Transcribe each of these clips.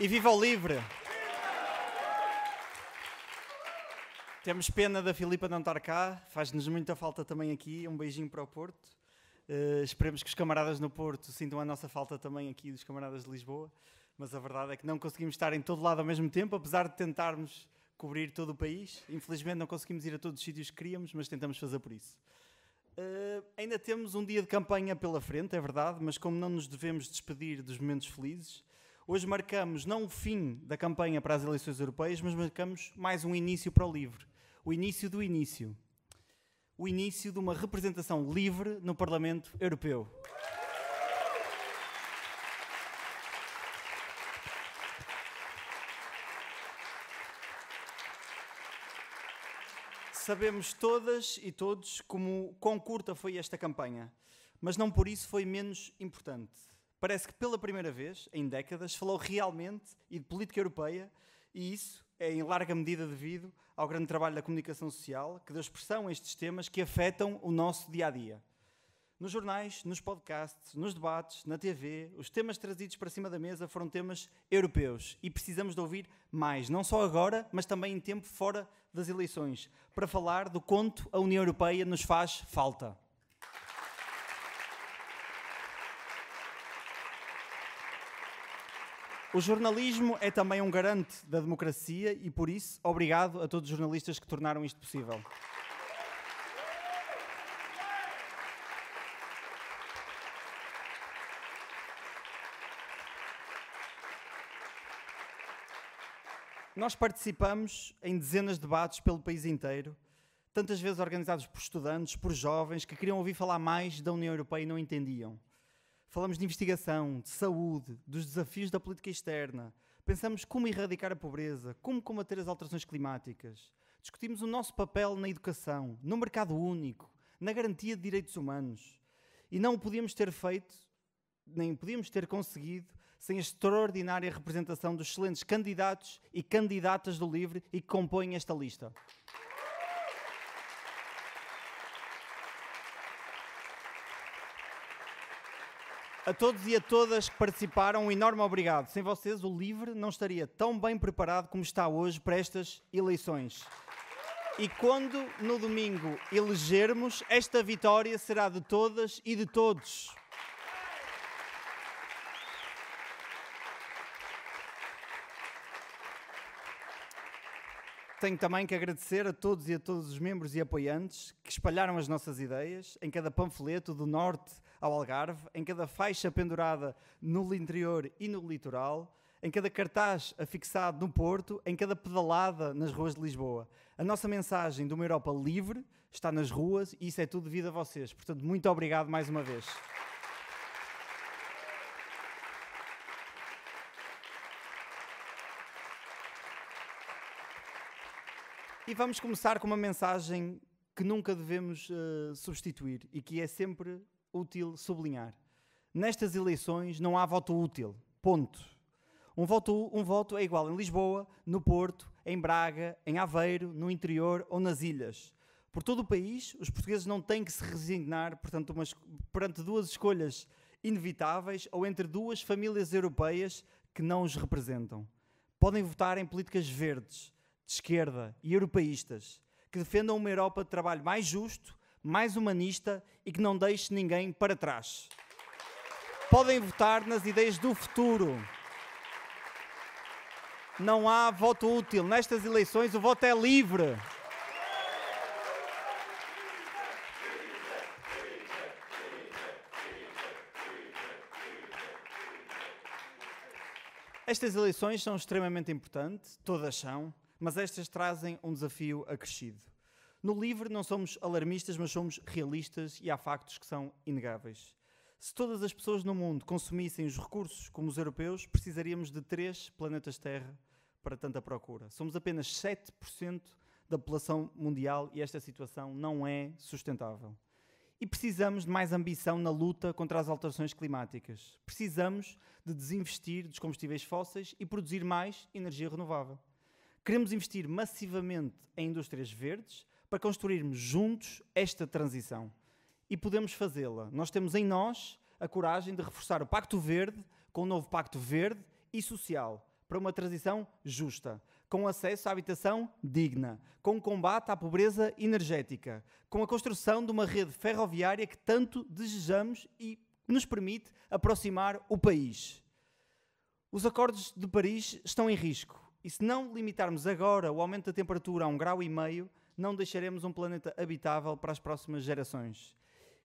E viva o livre! Temos pena da Filipa não estar cá, faz-nos muita falta também aqui. Um beijinho para o Porto. Uh, esperemos que os camaradas no Porto sintam a nossa falta também aqui dos camaradas de Lisboa, mas a verdade é que não conseguimos estar em todo lado ao mesmo tempo, apesar de tentarmos cobrir todo o país. Infelizmente não conseguimos ir a todos os sítios que queríamos, mas tentamos fazer por isso. Uh, ainda temos um dia de campanha pela frente, é verdade, mas como não nos devemos despedir dos momentos felizes, Hoje marcamos não o fim da campanha para as eleições europeias, mas marcamos mais um início para o livre. O início do início. O início de uma representação livre no Parlamento Europeu. Sabemos todas e todos como quão curta foi esta campanha, mas não por isso foi menos importante parece que pela primeira vez em décadas falou realmente e de política europeia, e isso é em larga medida devido ao grande trabalho da comunicação social que deu expressão a estes temas que afetam o nosso dia a dia. Nos jornais, nos podcasts, nos debates, na TV, os temas trazidos para cima da mesa foram temas europeus e precisamos de ouvir mais, não só agora, mas também em tempo fora das eleições, para falar do quanto a União Europeia nos faz falta. O jornalismo é também um garante da democracia e, por isso, obrigado a todos os jornalistas que tornaram isto possível. Nós participamos em dezenas de debates pelo país inteiro, tantas vezes organizados por estudantes, por jovens que queriam ouvir falar mais da União Europeia e não entendiam. Falamos de investigação, de saúde, dos desafios da política externa. Pensamos como erradicar a pobreza, como combater as alterações climáticas. Discutimos o nosso papel na educação, no mercado único, na garantia de direitos humanos. E não o podíamos ter feito, nem podíamos ter conseguido, sem a extraordinária representação dos excelentes candidatos e candidatas do LIVRE e que compõem esta lista. A todos e a todas que participaram, um enorme obrigado. Sem vocês, o LIVRE não estaria tão bem preparado como está hoje para estas eleições. E quando no domingo elegermos, esta vitória será de todas e de todos. Tenho também que agradecer a todos e a todos os membros e apoiantes que espalharam as nossas ideias em cada panfleto do Norte ao Algarve, em cada faixa pendurada no interior e no litoral, em cada cartaz afixado no Porto, em cada pedalada nas ruas de Lisboa. A nossa mensagem de uma Europa livre está nas ruas e isso é tudo devido a vocês. Portanto, muito obrigado mais uma vez. E vamos começar com uma mensagem que nunca devemos uh, substituir e que é sempre útil sublinhar. Nestas eleições não há voto útil. Ponto. Um voto, um voto é igual em Lisboa, no Porto, em Braga, em Aveiro, no interior ou nas ilhas. Por todo o país, os portugueses não têm que se resignar portanto, uma, perante duas escolhas inevitáveis ou entre duas famílias europeias que não os representam. Podem votar em políticas verdes, de esquerda e europeístas, que defendam uma Europa de trabalho mais justo mais humanista e que não deixe ninguém para trás. Podem votar nas ideias do futuro. Não há voto útil. Nestas eleições o voto é livre. Estas eleições são extremamente importantes, todas são, mas estas trazem um desafio acrescido. No livro não somos alarmistas, mas somos realistas e há factos que são inegáveis. Se todas as pessoas no mundo consumissem os recursos como os europeus, precisaríamos de três planetas Terra para tanta procura. Somos apenas 7% da população mundial e esta situação não é sustentável. E precisamos de mais ambição na luta contra as alterações climáticas. Precisamos de desinvestir dos combustíveis fósseis e produzir mais energia renovável. Queremos investir massivamente em indústrias verdes, para construirmos juntos esta transição. E podemos fazê-la. Nós temos em nós a coragem de reforçar o Pacto Verde com o um novo Pacto Verde e Social para uma transição justa, com acesso à habitação digna, com o combate à pobreza energética, com a construção de uma rede ferroviária que tanto desejamos e nos permite aproximar o país. Os acordos de Paris estão em risco e se não limitarmos agora o aumento da temperatura a um grau e meio, não deixaremos um planeta habitável para as próximas gerações.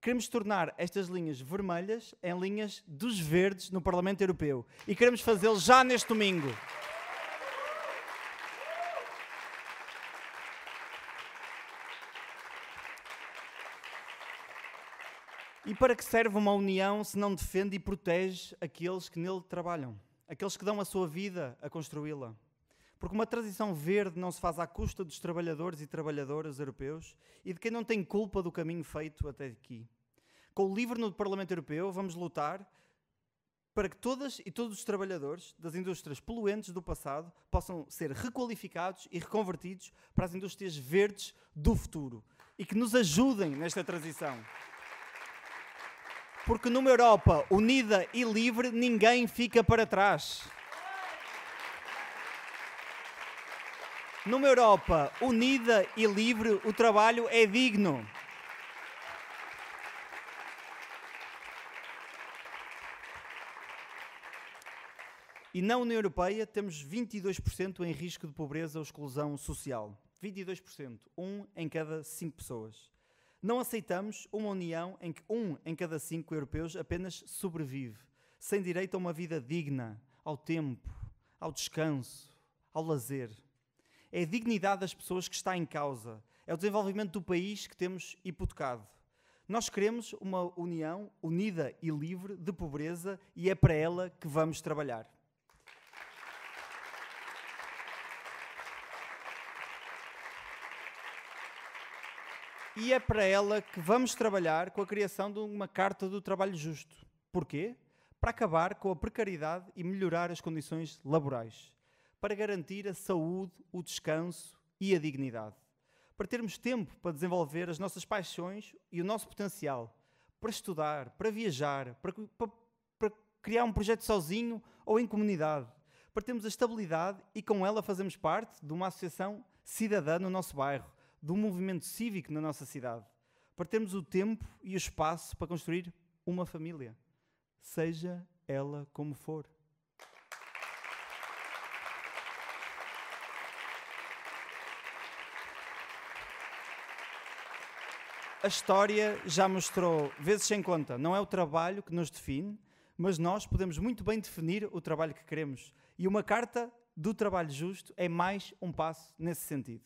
Queremos tornar estas linhas vermelhas em linhas dos verdes no Parlamento Europeu e queremos fazê-lo já neste domingo. E para que serve uma União se não defende e protege aqueles que nele trabalham, aqueles que dão a sua vida a construí-la? Porque uma transição verde não se faz à custa dos trabalhadores e trabalhadoras europeus e de quem não tem culpa do caminho feito até aqui. Com o livro no Parlamento Europeu, vamos lutar para que todas e todos os trabalhadores das indústrias poluentes do passado possam ser requalificados e reconvertidos para as indústrias verdes do futuro e que nos ajudem nesta transição. Porque numa Europa unida e livre, ninguém fica para trás. Numa Europa unida e livre, o trabalho é digno. E na União Europeia temos 22% em risco de pobreza ou exclusão social. 22%, um em cada cinco pessoas. Não aceitamos uma União em que um em cada cinco europeus apenas sobrevive, sem direito a uma vida digna, ao tempo, ao descanso, ao lazer. É a dignidade das pessoas que está em causa. É o desenvolvimento do país que temos hipotecado. Nós queremos uma União unida e livre de pobreza e é para ela que vamos trabalhar. E é para ela que vamos trabalhar com a criação de uma Carta do Trabalho Justo. Porquê? Para acabar com a precariedade e melhorar as condições laborais para garantir a saúde, o descanso e a dignidade. Para termos tempo para desenvolver as nossas paixões e o nosso potencial, para estudar, para viajar, para, para, para criar um projeto sozinho ou em comunidade, para termos a estabilidade e com ela fazemos parte de uma associação cidadã no nosso bairro, de um movimento cívico na nossa cidade, para termos o tempo e o espaço para construir uma família, seja ela como for. a história já mostrou, vezes sem conta, não é o trabalho que nos define, mas nós podemos muito bem definir o trabalho que queremos. E uma carta do trabalho justo é mais um passo nesse sentido.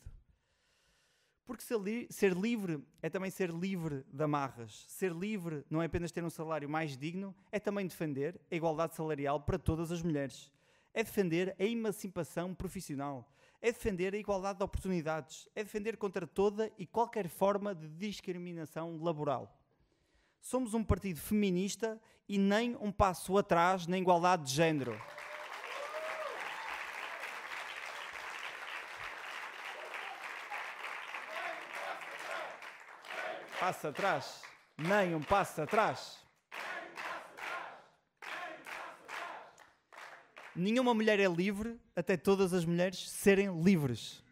Porque ser, livre é também ser livre de amarras. Ser livre não é apenas ter um salário mais digno, é também defender a igualdade salarial para todas as mulheres. É defender a emancipação profissional é defender a igualdade de oportunidades, é defender contra toda e qualquer forma de discriminação laboral. Somos um partido feminista e nem um passo atrás na igualdade de género. Passo atrás, nem um passo atrás. nenhuma mulher é livre até todas as mulheres serem livres.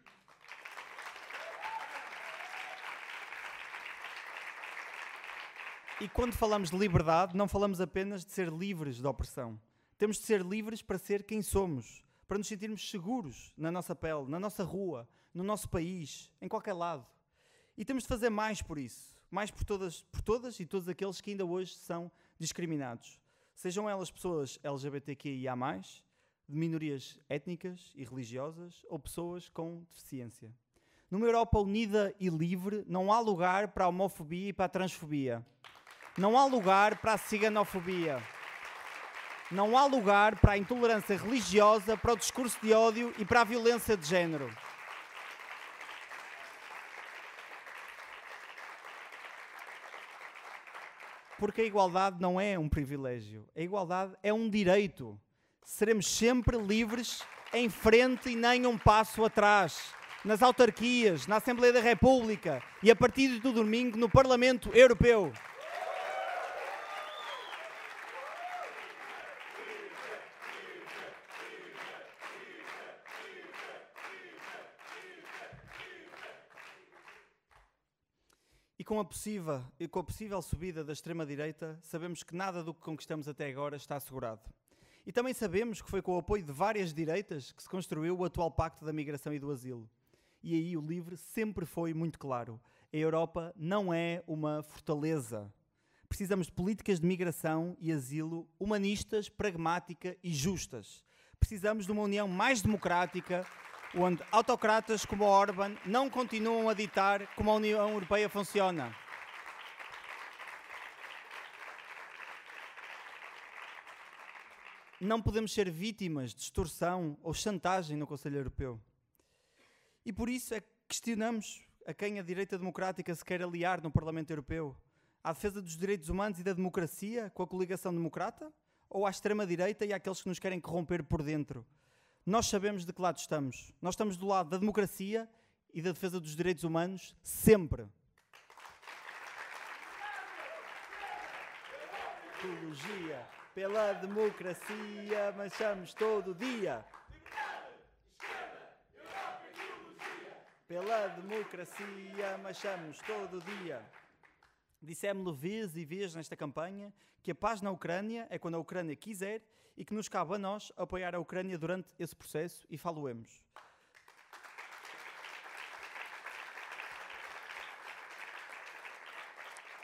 E quando falamos de liberdade, não falamos apenas de ser livres da opressão. Temos de ser livres para ser quem somos, para nos sentirmos seguros na nossa pele, na nossa rua, no nosso país, em qualquer lado. E temos de fazer mais por isso, mais por todas, por todas e todos aqueles que ainda hoje são discriminados. Sejam elas pessoas LGBTQIA, de minorias étnicas e religiosas ou pessoas com deficiência. Numa Europa unida e livre, não há lugar para a homofobia e para a transfobia. Não há lugar para a ciganofobia. Não há lugar para a intolerância religiosa, para o discurso de ódio e para a violência de género. Porque a igualdade não é um privilégio, a igualdade é um direito seremos sempre livres em frente e nem um passo atrás. Nas autarquias, na Assembleia da República e a partir do domingo no Parlamento Europeu. E com a, possível, e com a possível subida da extrema-direita, sabemos que nada do que conquistamos até agora está assegurado. E também sabemos que foi com o apoio de várias direitas que se construiu o atual Pacto da Migração e do Asilo. E aí o LIVRE sempre foi muito claro: a Europa não é uma fortaleza. Precisamos de políticas de migração e asilo humanistas, pragmáticas e justas. Precisamos de uma União mais democrática, onde autocratas como Orban não continuam a ditar como a União Europeia funciona. não podemos ser vítimas de extorsão ou chantagem no Conselho Europeu. E por isso é que questionamos a quem a direita democrática se quer aliar no Parlamento Europeu. À defesa dos direitos humanos e da democracia com a coligação democrata? Ou à extrema-direita e àqueles que nos querem corromper por dentro? Nós sabemos de que lado estamos. Nós estamos do lado da democracia e da defesa dos direitos humanos sempre. Apologia pela democracia, marchamos todo dia. Pela democracia, marchamos todo dia. dissemos lhe vez e vez nesta campanha que a paz na Ucrânia é quando a Ucrânia quiser e que nos cabe a nós apoiar a Ucrânia durante esse processo e faloemos.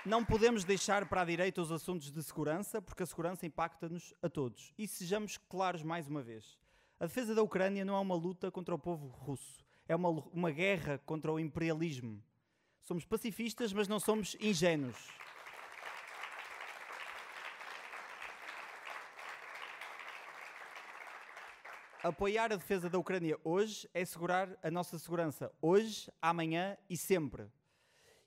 Não podemos deixar para a direita os assuntos de segurança, porque a segurança impacta-nos a todos. E sejamos claros mais uma vez: a defesa da Ucrânia não é uma luta contra o povo russo, é uma, uma guerra contra o imperialismo. Somos pacifistas, mas não somos ingênuos. Apoiar a defesa da Ucrânia hoje é assegurar a nossa segurança hoje, amanhã e sempre.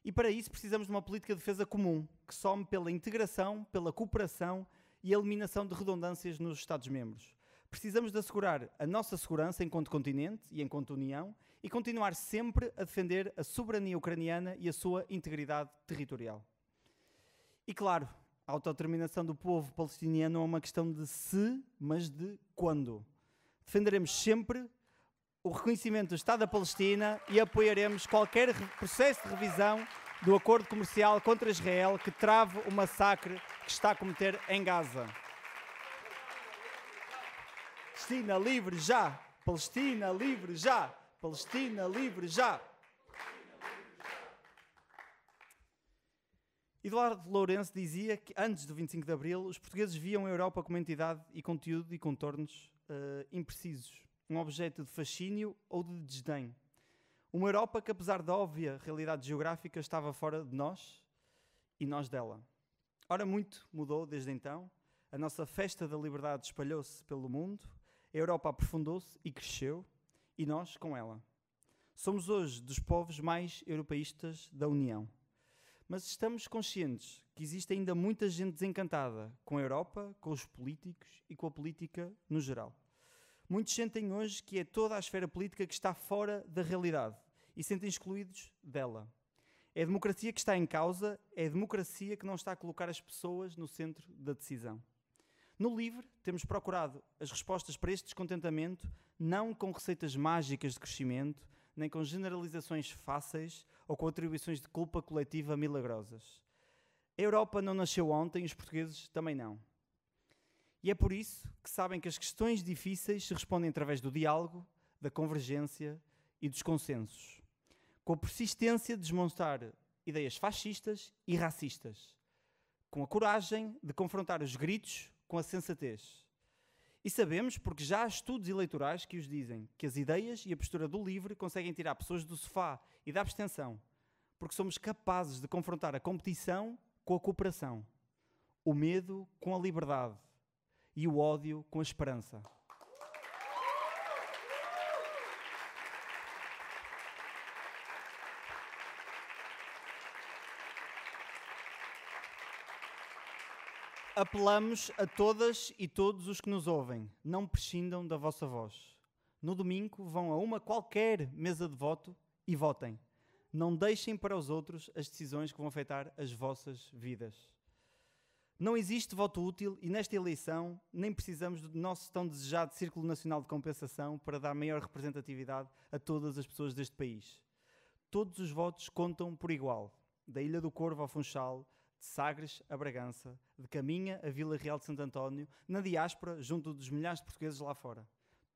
E para isso precisamos de uma política de defesa comum, que some pela integração, pela cooperação e eliminação de redundâncias nos Estados-membros. Precisamos de assegurar a nossa segurança enquanto continente e enquanto União e continuar sempre a defender a soberania ucraniana e a sua integridade territorial. E claro, a autodeterminação do povo palestiniano é uma questão de se, mas de quando. Defenderemos sempre o reconhecimento do Estado da Palestina e apoiaremos qualquer processo de revisão do acordo comercial contra Israel que trave o massacre que está a cometer em Gaza. Palestina livre já! Palestina livre já! Palestina livre já! Eduardo Lourenço dizia que antes do 25 de Abril os portugueses viam a Europa como entidade e conteúdo e contornos uh, imprecisos um objeto de fascínio ou de desdém. Uma Europa que, apesar da óbvia realidade geográfica, estava fora de nós e nós dela. Ora, muito mudou desde então. A nossa festa da liberdade espalhou-se pelo mundo, a Europa aprofundou-se e cresceu, e nós com ela. Somos hoje dos povos mais europeístas da União. Mas estamos conscientes que existe ainda muita gente desencantada com a Europa, com os políticos e com a política no geral. Muitos sentem hoje que é toda a esfera política que está fora da realidade e sentem excluídos dela. É a democracia que está em causa, é a democracia que não está a colocar as pessoas no centro da decisão. No LIVRE, temos procurado as respostas para este descontentamento não com receitas mágicas de crescimento, nem com generalizações fáceis ou com atribuições de culpa coletiva milagrosas. A Europa não nasceu ontem, e os portugueses também não. E é por isso que sabem que as questões difíceis se respondem através do diálogo, da convergência e dos consensos, com a persistência de desmontar ideias fascistas e racistas, com a coragem de confrontar os gritos com a sensatez. E sabemos, porque já há estudos eleitorais que os dizem, que as ideias e a postura do livre conseguem tirar pessoas do sofá e da abstenção, porque somos capazes de confrontar a competição com a cooperação, o medo com a liberdade e o ódio com a esperança. Apelamos a todas e todos os que nos ouvem, não prescindam da vossa voz. No domingo vão a uma qualquer mesa de voto e votem. Não deixem para os outros as decisões que vão afetar as vossas vidas. Não existe voto útil e nesta eleição nem precisamos do nosso tão desejado Círculo Nacional de Compensação para dar maior representatividade a todas as pessoas deste país. Todos os votos contam por igual, da Ilha do Corvo ao Funchal, de Sagres a Bragança, de Caminha a Vila Real de Santo António, na diáspora, junto dos milhares de portugueses lá fora.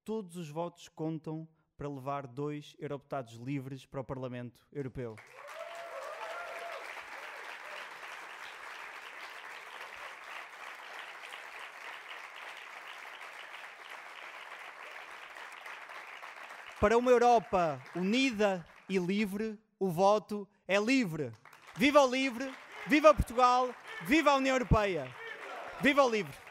Todos os votos contam para levar dois eurodeputados livres para o Parlamento Europeu. Para uma Europa unida e livre, o voto é livre. Viva o livre, viva Portugal, viva a União Europeia. Viva o livre!